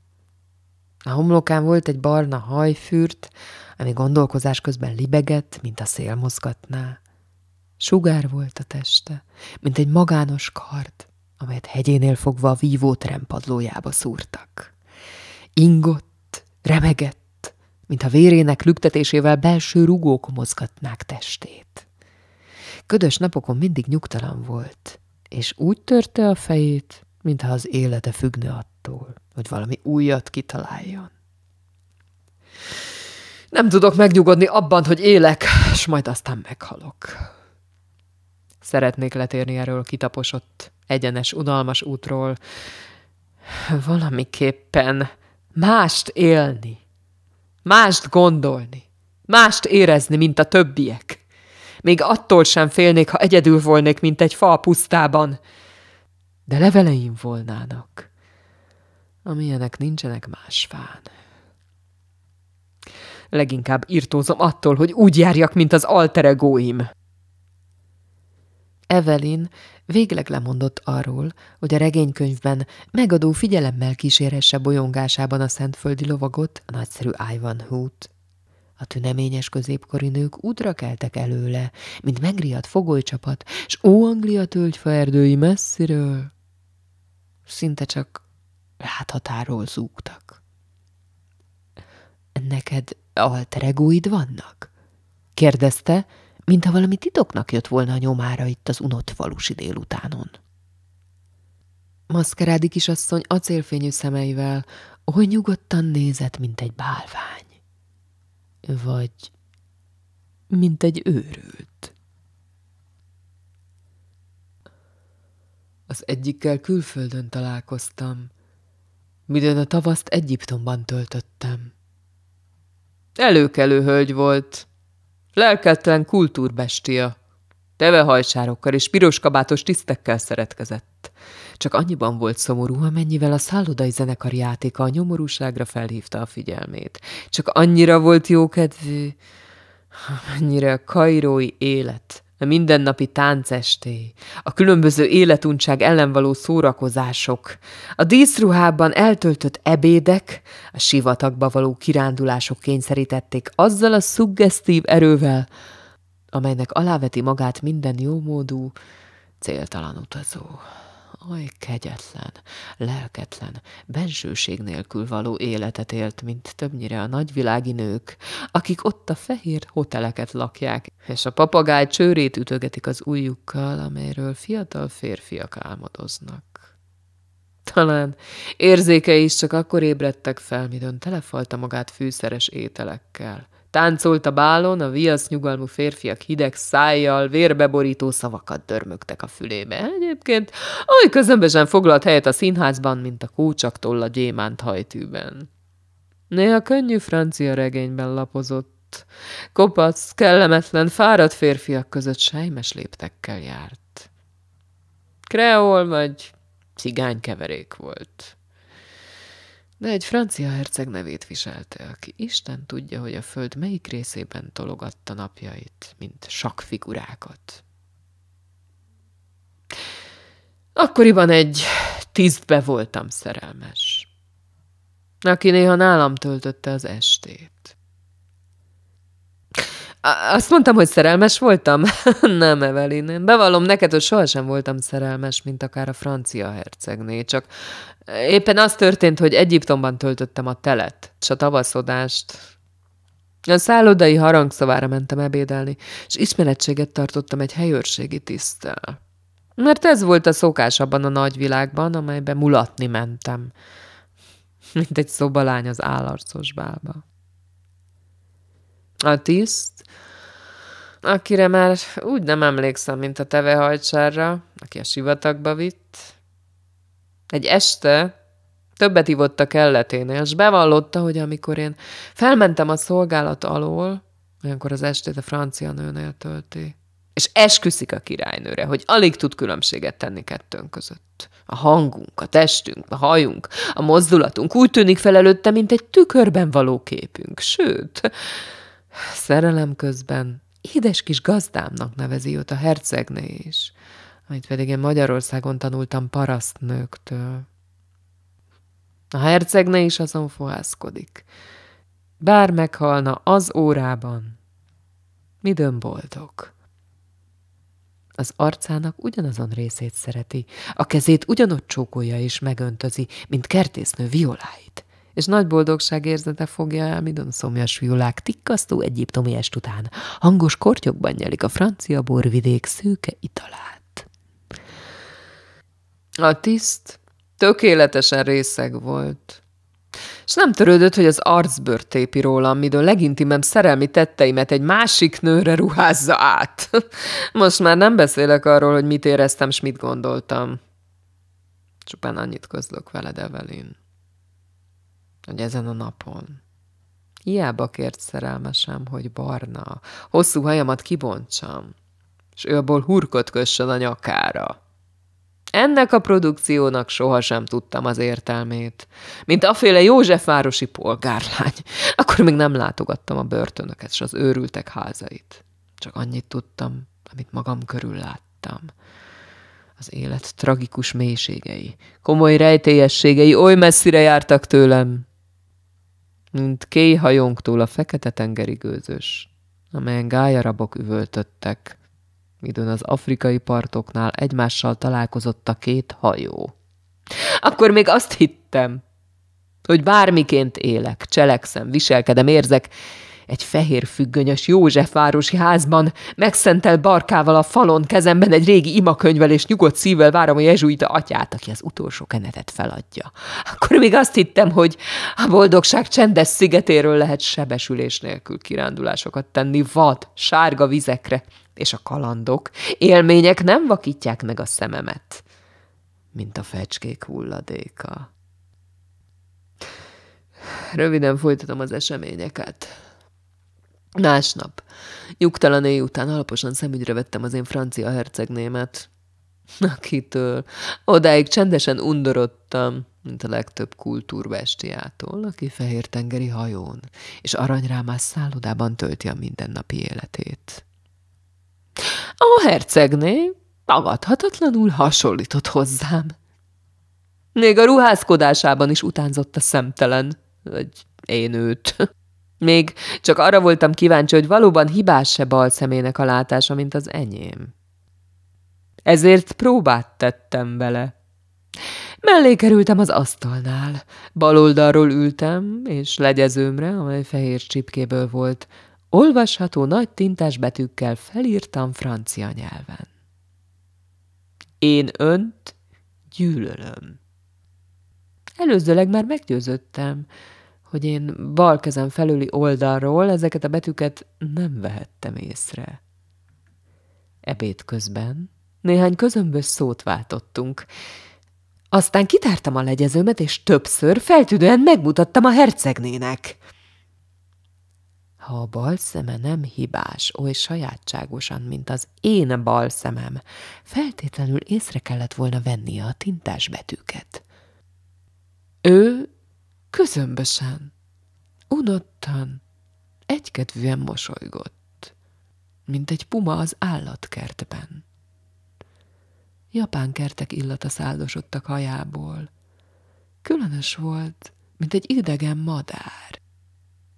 A homlokán volt egy barna hajfürt, ami gondolkozás közben libegett, mint a szél mozgatná. Sugár volt a teste, mint egy magános kard, amelyet hegyénél fogva a vívó trempadlójába szúrtak. Ingott, remegett, mintha vérének lüktetésével belső rugók mozgatnák testét. Ködös napokon mindig nyugtalan volt, és úgy törte a fejét, mintha az élete függne attól, hogy valami újat kitaláljon. Nem tudok megnyugodni abban, hogy élek, és majd aztán meghalok. Szeretnék letérni erről kitaposott, egyenes, unalmas útról valamiképpen mást élni, mást gondolni, mást érezni, mint a többiek. Még attól sem félnék, ha egyedül volnék, mint egy fa a pusztában. De leveleim volnának, amilyenek nincsenek más fán. Leginkább írtózom attól, hogy úgy járjak, mint az alteregóim. Evelyn végleg lemondott arról, hogy a regénykönyvben megadó figyelemmel kísérhesse bolyongásában a szentföldi lovagot, a nagyszerű Ivan Hoot. A tüneményes középkori nők útra keltek előle, mint megriadt fogolycsapat, s ó Anglia tölgyfa erdői messziről. Szinte csak láthatáról zúgtak. Neked alteregóid vannak? kérdezte, mintha valami titoknak jött volna a nyomára itt az unott falusi délutánon. Maszkerádi kisasszony acélfényű szemeivel oly nyugodtan nézett, mint egy bálvány. Vagy mint egy őrült. Az egyikkel külföldön találkoztam, midőn a tavaszt Egyiptomban töltöttem. Előkelő hölgy volt, Lelketlen kultúrbestia. Tevehajsárokkal és piroskabátos tisztekkel szeretkezett. Csak annyiban volt szomorú, amennyivel a szállodai zenekar játéka a nyomorúságra felhívta a figyelmét. Csak annyira volt jókedvű, amennyire a kairói élet – a mindennapi táncesté, a különböző életuntság ellen való szórakozások, a díszruhában eltöltött ebédek, a sivatagba való kirándulások kényszerítették azzal a szuggesztív erővel, amelynek aláveti magát minden jómódú, céltalan utazó oly kegyetlen, lelketlen, bensőség nélkül való életet élt, mint többnyire a nagyvilági nők, akik ott a fehér hoteleket lakják, és a papagáj csőrét ütögetik az ujjukkal, amelyről fiatal férfiak álmodoznak. Talán érzékei is csak akkor ébredtek fel, midőn telefalta magát fűszeres ételekkel – Táncolt a bálon, a viasz nyugalmú férfiak hideg szájjal, vérbeborító szavakat dörmögtek a fülébe. Egyébként oly közömbösen foglalt helyet a színházban, mint a kócsaktól a gyémánt hajtűben. Néha könnyű francia regényben lapozott. Kopasz, kellemetlen, fáradt férfiak között sejmes léptekkel járt. Kreol vagy cigánykeverék volt de egy francia herceg nevét viselte, aki Isten tudja, hogy a föld melyik részében tologatta napjait, mint sakfigurákat. Akkoriban egy tisztbe voltam szerelmes, aki néha nálam töltötte az estét. Azt mondtam, hogy szerelmes voltam? nem, Evelin, én bevallom neked, hogy sohasem voltam szerelmes, mint akár a francia hercegné, csak éppen az történt, hogy Egyiptomban töltöttem a telet, és a tavaszodást. A szállodai harangszavára mentem ebédelni, és ismeretséget tartottam egy helyőrségi tisztel. Mert ez volt a szokás abban a nagyvilágban, amelyben mulatni mentem. Mint egy szobalány az állarcos bálba. A tiszt akire már úgy nem emlékszem, mint a tevehajcsára, aki a sivatagba vitt. Egy este többet ivott a kelleténél, és bevallotta, hogy amikor én felmentem a szolgálat alól, olyankor az estét a francia nőnél tölti. És esküszik a királynőre, hogy alig tud különbséget tenni kettőnk között. A hangunk, a testünk, a hajunk, a mozdulatunk úgy tűnik fel előtte, mint egy tükörben való képünk. Sőt, szerelem közben Édes kis gazdámnak nevezi őt a hercegné is, amit pedig én Magyarországon tanultam parasztnőktől. A hercegné is azon fohászkodik. Bár meghalna az órában, midőn boldog. Az arcának ugyanazon részét szereti, a kezét ugyanott csókolja és megöntözi, mint kertésznő violáit és nagy boldogság érzete fogja el midon szomjas fiulák tikkasztó egyiptomi est után. Hangos kortyokban nyelik a francia borvidék szőke italát. A tiszt tökéletesen részeg volt, és nem törődött, hogy az arcbőr tépi rólam, midőn legintimebb szerelmi tetteimet egy másik nőre ruházza át. Most már nem beszélek arról, hogy mit éreztem, s mit gondoltam. Csupán annyit közlök veled, Evelyn hogy ezen a napon. Hiába kért szerelmesem, hogy barna, hosszú hajamat kibontsam, és ő abból hurkot kössön a nyakára. Ennek a produkciónak sohasem tudtam az értelmét. Mint aféle Józsefvárosi polgárlány. Akkor még nem látogattam a börtönöket és az őrültek házait. Csak annyit tudtam, amit magam körül láttam. Az élet tragikus mélységei, komoly rejtélyességei oly messzire jártak tőlem, mint kéj hajónktól a fekete-tengeri gőzös, amelyen gályarabok üvöltöttek, midőn az afrikai partoknál egymással találkozott a két hajó. Akkor még azt hittem, hogy bármiként élek, cselekszem, viselkedem, érzek, egy fehér függönyös Józsefvárosi házban, megszentel barkával a falon, kezemben egy régi imakönyvvel és nyugodt szívvel várom a jezsuita atyát, aki az utolsó kenetet feladja. Akkor még azt hittem, hogy a boldogság csendes szigetéről lehet sebesülés nélkül kirándulásokat tenni vad, sárga vizekre, és a kalandok, élmények nem vakítják meg a szememet, mint a fecskék hulladéka. Röviden folytatom az eseményeket. Másnap. Nyugtalan után alaposan szemügyre vettem az én francia hercegnémet. Akitől. Odáig csendesen undorodtam, mint a legtöbb kultúrbestiától, aki fehér-tengeri hajón, és aranyrámás szállodában tölti a mindennapi életét. A hercegné magadhatatlanul hasonlított hozzám. Még a ruházkodásában is utánzott a szemtelen, vagy én őt. Még csak arra voltam kíváncsi, hogy valóban hibás-e bal szemének a látása, mint az enyém. Ezért próbát tettem vele. Mellé kerültem az asztalnál. Bal oldalról ültem, és legyezőmre, amely fehér csipkéből volt, olvasható nagy tintás betűkkel felírtam francia nyelven. Én önt gyűlölöm. Előzőleg már meggyőzöttem hogy én bal kezem felüli oldalról ezeket a betűket nem vehettem észre. Ebéd közben néhány közömbös szót váltottunk. Aztán kitártam a legyezőmet, és többször feltűnően megmutattam a hercegnének. Ha a bal szeme nem hibás, oly sajátságosan, mint az én bal szemem, feltétlenül észre kellett volna vennie a tintás betűket. Ő közömbösen, unottan, egykedvűen mosolygott, mint egy puma az állatkertben. Japán kertek illata száldosodtak hajából. Különös volt, mint egy idegen madár.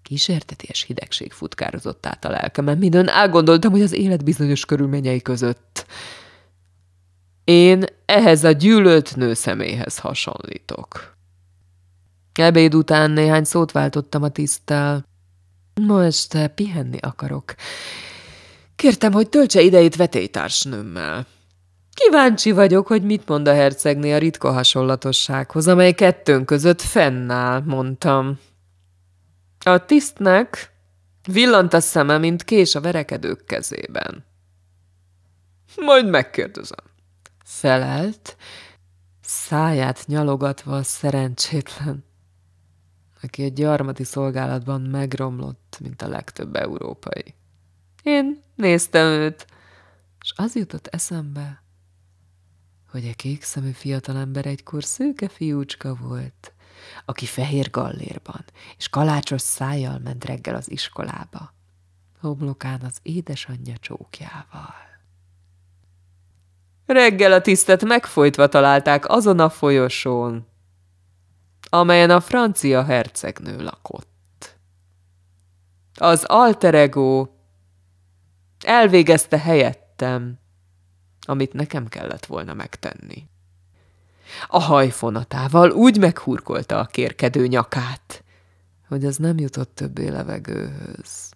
Kísérteties hidegség futkározott át a lelkemen, midőn elgondoltam, hogy az élet bizonyos körülményei között. Én ehhez a gyűlölt személyhez hasonlítok. Ebéd után néhány szót váltottam a tisztel. Ma este pihenni akarok. Kértem, hogy töltse idejét vetélytársnőmmel. Kíváncsi vagyok, hogy mit mond a hercegné a ritka hasonlatossághoz, amely kettőnk között fennáll, mondtam. A tisztnek villant a szeme, mint kés a verekedők kezében. Majd megkérdezem. Felelt, száját nyalogatva a szerencsétlen aki egy gyarmati szolgálatban megromlott, mint a legtöbb európai. Én néztem őt, és az jutott eszembe, hogy a kékszemű fiatalember egykor szőke fiúcska volt, aki fehér gallérban és kalácsos szájjal ment reggel az iskolába, homlokán az édesanyja csókjával. Reggel a tisztet megfojtva találták azon a folyosón, amelyen a francia hercegnő lakott. Az alterego elvégezte helyettem, amit nekem kellett volna megtenni. A hajfonatával úgy meghurkolta a kérkedő nyakát, hogy az nem jutott többé levegőhöz.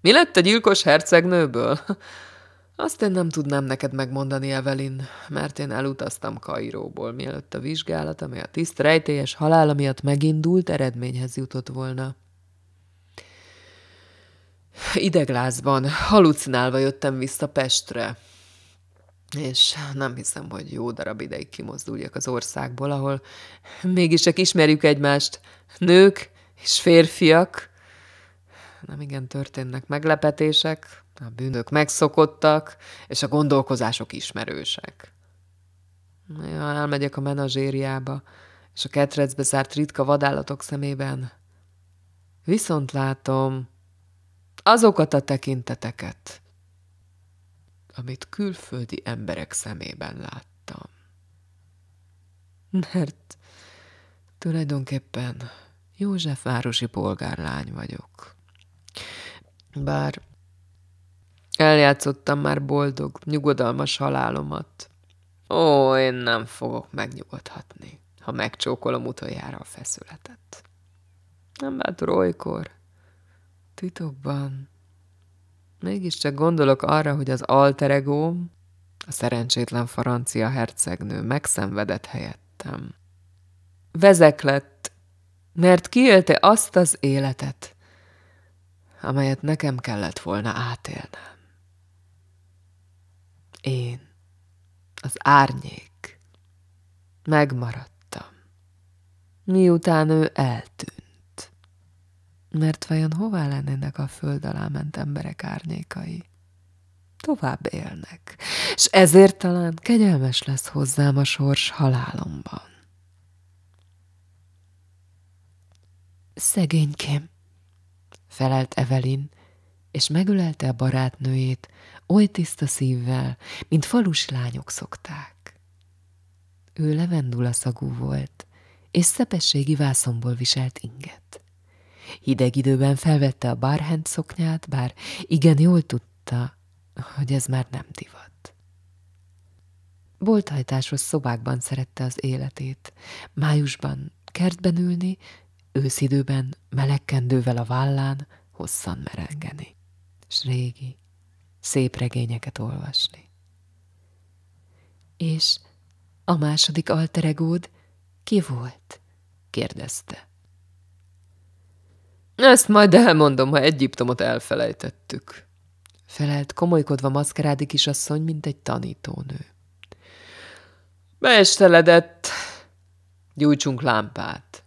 Mi lett a gyilkos hercegnőből? Azt én nem tudnám neked megmondani, Evelyn, mert én elutaztam Kairóból, mielőtt a vizsgálat, ami a tiszt rejtélyes halála miatt megindult, eredményhez jutott volna. Ideglázban, halucinálva jöttem vissza Pestre, és nem hiszem, hogy jó darab ideig kimozduljak az országból, ahol mégis csak ismerjük egymást, nők és férfiak. Nem igen történnek meglepetések, a bűnök megszokottak, és a gondolkozások ismerősek. Ja, elmegyek a menazsériába, és a ketrecbe zárt ritka vadállatok szemében. Viszont látom azokat a tekinteteket, amit külföldi emberek szemében láttam. Mert tulajdonképpen Józsefvárosi polgárlány vagyok. Bár Eljátszottam már boldog, nyugodalmas halálomat. Ó, én nem fogok megnyugodhatni, ha megcsókolom utoljára a feszületet. Nem lehet olykor, titokban. Mégiscsak gondolok arra, hogy az alteregóm, a szerencsétlen francia hercegnő megszenvedett helyettem. Vezek lett, mert kiélte azt az életet, amelyet nekem kellett volna átélnem. Én, az árnyék, megmaradtam, miután ő eltűnt. Mert vajon hová lennének a föld alá ment emberek árnyékai? Tovább élnek, és ezért talán kegyelmes lesz hozzám a sors halálomban. Szegénykém, felelt Evelyn, és megölelte a barátnőjét, oly tiszta szívvel, mint falus lányok szokták. Ő levendula szagú volt, és szepességi vászomból viselt inget. Hideg időben felvette a bárhent szoknyát, bár igen jól tudta, hogy ez már nem divat. Bolthajtásos szobákban szerette az életét, májusban kertben ülni, őszidőben melegkendővel a vállán hosszan merengeni. S régi, szép regényeket olvasni. És a második alteregód ki volt? kérdezte. Ezt majd elmondom, ha Egyiptomot elfelejtettük, felelt komolykodva maszkerádi kisasszony, mint egy tanítónő. Beesteledett, gyújtsunk lámpát.